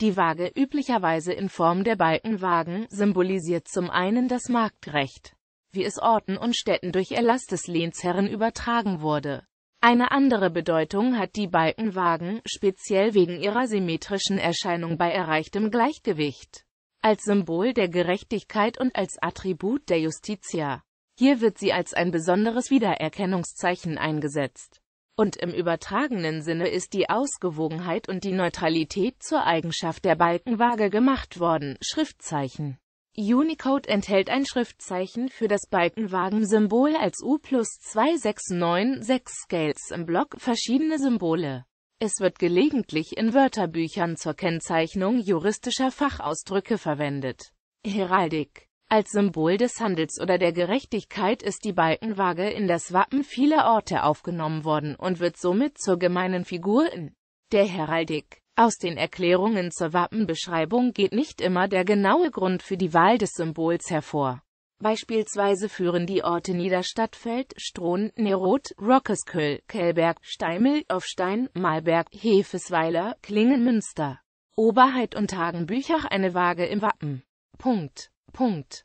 Die Waage üblicherweise in Form der Balkenwagen symbolisiert zum einen das Marktrecht, wie es Orten und Städten durch Erlass des Lehnsherren übertragen wurde. Eine andere Bedeutung hat die Balkenwagen, speziell wegen ihrer symmetrischen Erscheinung bei erreichtem Gleichgewicht, als Symbol der Gerechtigkeit und als Attribut der Justitia. Hier wird sie als ein besonderes Wiedererkennungszeichen eingesetzt. Und im übertragenen Sinne ist die Ausgewogenheit und die Neutralität zur Eigenschaft der Balkenwaage gemacht worden. Schriftzeichen Unicode enthält ein Schriftzeichen für das Balkenwagensymbol als U plus 2696 Scales im Block verschiedene Symbole. Es wird gelegentlich in Wörterbüchern zur Kennzeichnung juristischer Fachausdrücke verwendet. Heraldik als Symbol des Handels oder der Gerechtigkeit ist die Balkenwaage in das Wappen vieler Orte aufgenommen worden und wird somit zur gemeinen Figur in der Heraldik. Aus den Erklärungen zur Wappenbeschreibung geht nicht immer der genaue Grund für die Wahl des Symbols hervor. Beispielsweise führen die Orte Niederstadtfeld, Strohn, Neroth, Rockesküll, Kellberg, Steimel, Aufstein, Malberg, Hefesweiler, Klingenmünster, Oberheit und Hagenbüchach eine Waage im Wappen. Punkt. Punkt.